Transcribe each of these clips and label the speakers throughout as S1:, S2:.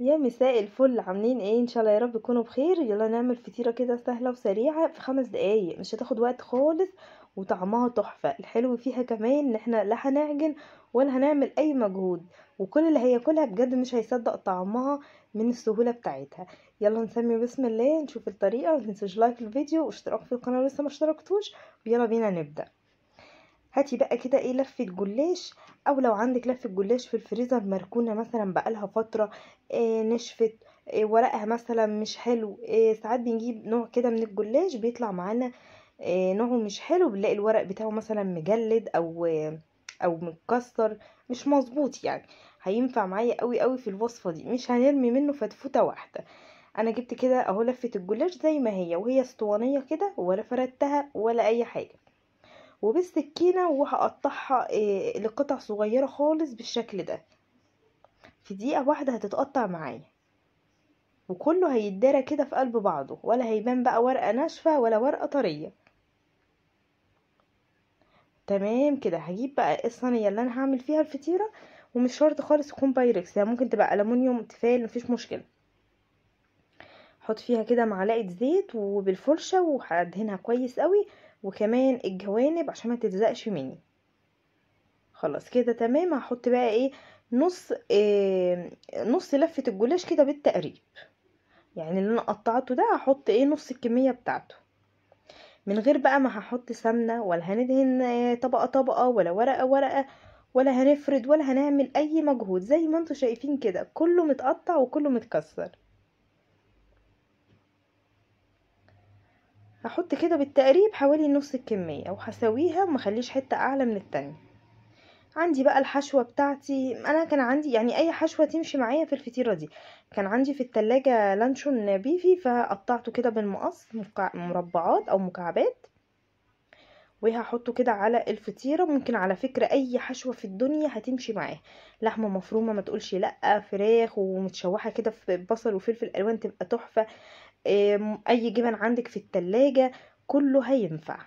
S1: يا مساء الفل عاملين ايه ان شاء الله يا رب تكونوا بخير يلا نعمل فطيره كده سهله وسريعه في خمس دقايق مش هتاخد وقت خالص وطعمها تحفه الحلو فيها كمان ان احنا لا هنعجن ولا هنعمل اي مجهود وكل اللي هياكلها بجد مش هيصدق طعمها من السهوله بتاعتها يلا نسمي بسم الله نشوف الطريقه متنسوش لايك الفيديو واشتراك في القناه لو لسه ما اشتركتوش ويلا بينا نبدا هاتي بقى كده ايه لفه جلاش او لو عندك لفه جلاش في الفريزر مركونه مثلا بقالها فتره إيه نشفت إيه ورقها مثلا مش حلو إيه ساعات بنجيب نوع كده من الجلاش بيطلع معانا إيه نوعه مش حلو بنلاقي الورق بتاعه مثلا مجلد او آه، او متكسر مش مظبوط يعني هينفع معايا قوي قوي في الوصفه دي مش هنرمي منه فتفوته واحده انا جبت كده اهو لفه الجلاش زي ما هي وهي اسطوانيه كده ولا فردتها ولا اي حاجه وبالسكينه وهقطعها آه، لقطع صغيره خالص بالشكل ده في دقيقه واحده هتتقطع معايا وكله هيتدارى كده في قلب بعضه ولا هيبان بقى ورقه ناشفه ولا ورقه طريه تمام كده هجيب بقى الصينيه اللي انا هعمل فيها الفطيره ومش شرط خالص تكون بايركس يعني ممكن تبقى الومنيوم تفال مفيش مشكله حط فيها كده معلقه زيت وبالفرشه وهدهنها كويس قوي وكمان الجوانب عشان ما تلزقش مني خلاص كده تمام هحط بقى ايه نص إيه نص لفه الجلاش كده بالتقريب يعني اللي انا قطعته ده هحط ايه نص الكميه بتاعته من غير بقى ما هحط سمنه ولا هندهن آه، طبقه طبقه ولا ورقه ورقه ولا هنفرد ولا هنعمل اي مجهود زي ما انتم شايفين كده كله متقطع وكله متكسر هحط كده بالتقريب حوالي نص الكمية وهساويها ومخليش حتة اعلى من التانية عندي بقى الحشوة بتاعتي انا كان عندي يعني اي حشوة تمشي معايا في الفطيرة دي كان عندي في التلاجة لانشون بيفي فقطعته كده بالمقص مربعات او مكعبات وهحطه كده على الفطيره ممكن على فكره اي حشوه في الدنيا هتمشي معاه لحمه مفرومه ما تقولش لا فراخ ومتشوحه كده في بصل وفلفل الوان تبقى تحفه اي جبن عندك في التلاجة كله هينفع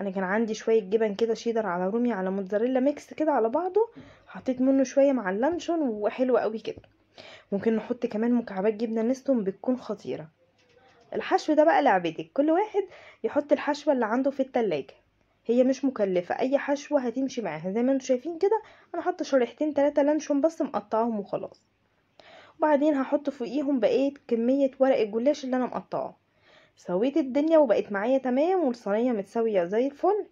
S1: انا كان عندي شويه جبن كده شيدر على رومي على موتزاريلا ميكس كده على بعضه حطيت منه شويه مع اللانشون وحلو قوي كده ممكن نحط كمان مكعبات جبنه نستون بتكون خطيره الحشو ده بقى لعبتك كل واحد يحط الحشوه اللي عنده في التلاجة هي مش مكلفه اي حشوه هتمشي معاها زي ما انتم شايفين كده انا حاطه شريحتين تلاتة لانشون بس مقطعاهم وخلاص وبعدين هحط فوقيهم بقية كمية ورق الجلاش اللي انا مقطعه سويت الدنيا وبقت معايا تمام والصينية متساوية زي الفل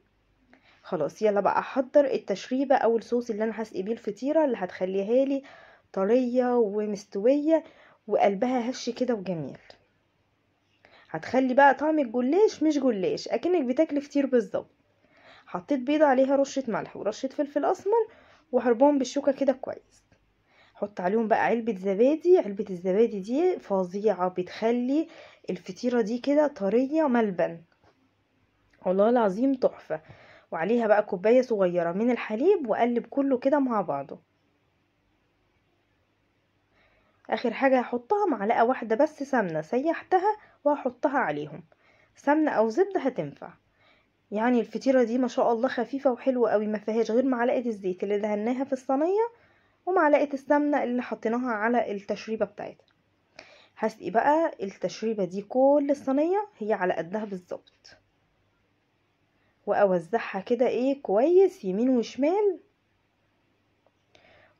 S1: خلاص يلا بقى احضر التشريبة او الصوص اللي انا هسقي بيه الفطيرة اللي هتخليها لي طرية ومستوية وقلبها هش كده وجميل هتخلي بقى طعم الجلاش مش جلاش اكنك بتاكلي فطير بالظبط حطيت بيضة عليها رشة ملح ورشة فلفل اسمر وهربهم بالشوكة كده كويس حط عليهم بقى علبة زبادي علبة الزبادي دي فظيعة بتخلي الفطيرة دي كده طرية ملبن والله العظيم تحفة وعليها بقى كوباية صغيرة من الحليب وقلب كله كده مع بعضه اخر حاجة هحطها معلقة واحدة بس سمنة سيحتها وهحطها عليهم سمنة او زبدة هتنفع يعني الفطيرة دي ما شاء الله خفيفة وحلوة قوي ما فيهاش غير معلقة الزيت اللي دهناها في الصينية ومعلقه السمنه اللي حطيناها على التشريبه بتاعتها هسقي بقى التشريبه دي كل الصينيه هي على قدها بالظبط واوزعها كده ايه كويس يمين وشمال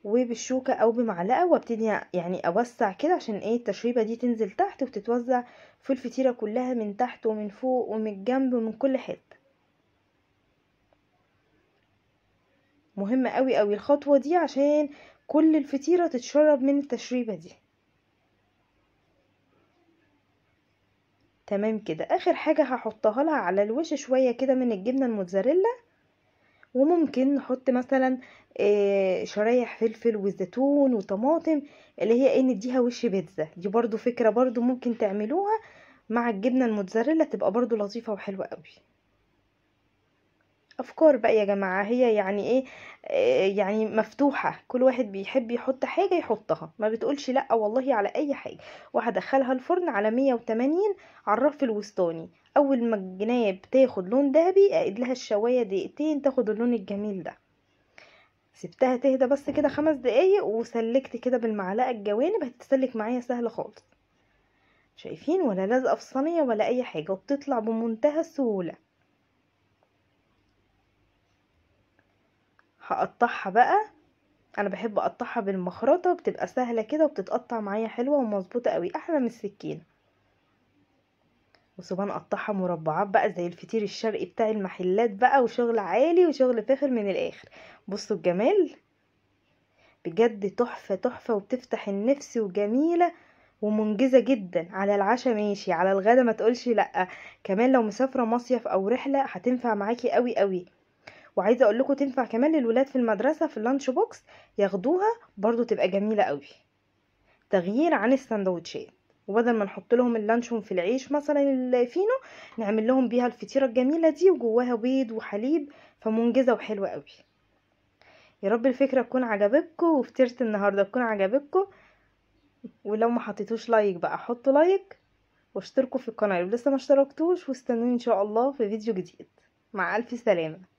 S1: وبالشوكه او بمعلقه وابتدي يعني اوسع كده عشان ايه التشريبه دي تنزل تحت وتتوزع في الفطيره كلها من تحت ومن فوق ومن الجنب ومن كل حته مهم قوي قوي الخطوه دي عشان كل الفطيرة تتشرب من التشريبة دي تمام كده اخر حاجة هحطها لها على الوش شوية كده من الجبنة الموتزاريلا وممكن نحط مثلا آه، شرايح فلفل وزيتون وطماطم اللي هي ايه نديها وش بيتزا دي برضو فكرة برضو ممكن تعملوها مع الجبنة الموتزاريلا تبقى برضو لطيفة وحلوة قوي افكار بقى يا جماعه هي يعني ايه يعني مفتوحه كل واحد بيحب يحط حاجه يحطها ما بتقولش لا والله على اي حاجه وهدخلها الفرن على 180 على الرف الوسطاني اول ما الجنايه بتاخد لون ذهبي اقعد لها الشوايه دقيقتين تاخد اللون الجميل ده سبتها تهدى بس كده خمس دقايق وسلكت كده بالمعلقه الجوانب هتتسلك معايا سهله خالص شايفين ولا لازقه في صينيه ولا اي حاجه وبتطلع بمنتهى السهوله هقطعها بقى انا بحب اقطعها بالمخرطه بتبقى سهله كده وبتتقطع معايا حلوه ومظبوطه قوي احلى من السكينه وسبحان اقطعها مربعات بقى زي الفطير الشرقي بتاع المحلات بقى وشغل عالي وشغل فاخر من الاخر بصوا الجمال بجد تحفه تحفه وبتفتح النفس وجميله ومنجزة جدا على العشاء ماشي على الغدا ما تقولش لأ كمان لو مسافرة مصيف أو رحلة هتنفع معاكي قوي قوي وعايزه اقول لكم تنفع كمان للولاد في المدرسه في اللانش بوكس ياخدوها برضو تبقى جميله قوي تغيير عن السندوتشات وبدل ما نحط لهم اللانشون في العيش مثلا الفينو نعمل لهم بيها الفطيره الجميله دي وجواها بيض وحليب فمنجزه وحلوه قوي يا رب الفكره تكون عجبتكم وفطيره النهارده تكون عجبتكم ولو ما حطيتوش لايك بقى حطوا لايك واشتركوا في القناه لو لسه ما اشتركتوش واستنوني ان شاء الله في فيديو جديد مع الف سلامه